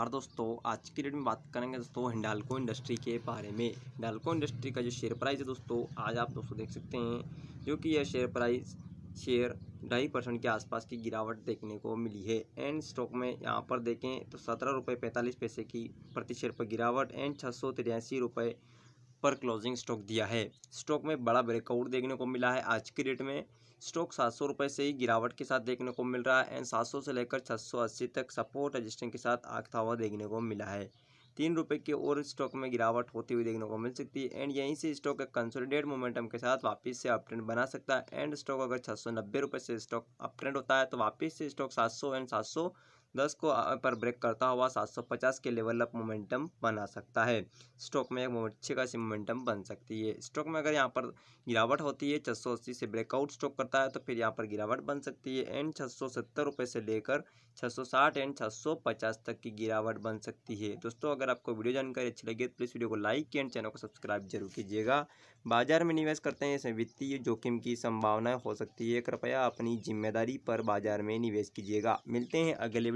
और दोस्तों आज की डेट में बात करेंगे दोस्तों हिंडालको इंडस्ट्री के बारे में हिंडालको इंडस्ट्री का जो शेयर प्राइस है दोस्तों आज आप दोस्तों देख सकते हैं जो कि यह शेयर प्राइस शेयर ढाई परसेंट के आसपास की गिरावट देखने को मिली है एंड स्टॉक में यहाँ पर देखें तो सत्रह रुपये पैंतालीस पैसे की प्रति शेयर पर गिरावट एंड छः सौ तिरासी रुपये पर क्लोजिंग स्टॉक दिया है स्टॉक में बड़ा ब्रेकआउट देखने को मिला है आज की डेट में स्टॉक सात सौ रुपये से ही गिरावट के साथ देखने को मिल रहा है एंड सात सौ से लेकर छः सौ अस्सी तक सपोर्ट एजिस्टिंग के साथ आगता हुआ देखने को मिला है तीन रुपये के और स्टॉक में गिरावट होती हुई देखने को मिल सकती है एंड यहीं से स्टॉक एक कंसोलिडेट मोमेंटम के साथ वापस से अपट्रेंड बना सकता है एंड स्टॉक अगर छः सौ नब्बे रुपये से स्टॉक अपट्रेंड होता है तो वापस से स्टॉक सात सौ एंड सात सौ दस को पर ब्रेक करता हुआ सात सौ पचास के लेवल अप मोमेंटम बना सकता है स्टॉक में एक अच्छी खासी मोमेंटम बन सकती है स्टॉक में अगर यहाँ पर गिरावट होती है छः सौ अस्सी से ब्रेकआउट स्टॉक करता है तो फिर यहाँ पर गिरावट बन सकती है एंड छः सौ सत्तर रुपये से लेकर छः सौ साठ एंड छः सौ पचास तक की गिरावट बन सकती है दोस्तों अगर आपको वीडियो जानकारी अच्छी लगी तो प्लीज़ वीडियो को लाइक एंड चैनल को सब्सक्राइब जरूर कीजिएगा बाजार में निवेश करते हैं इसमें वित्तीय जोखिम की संभावना हो सकती है कृपया अपनी जिम्मेदारी पर बाजार में निवेश कीजिएगा मिलते हैं अगले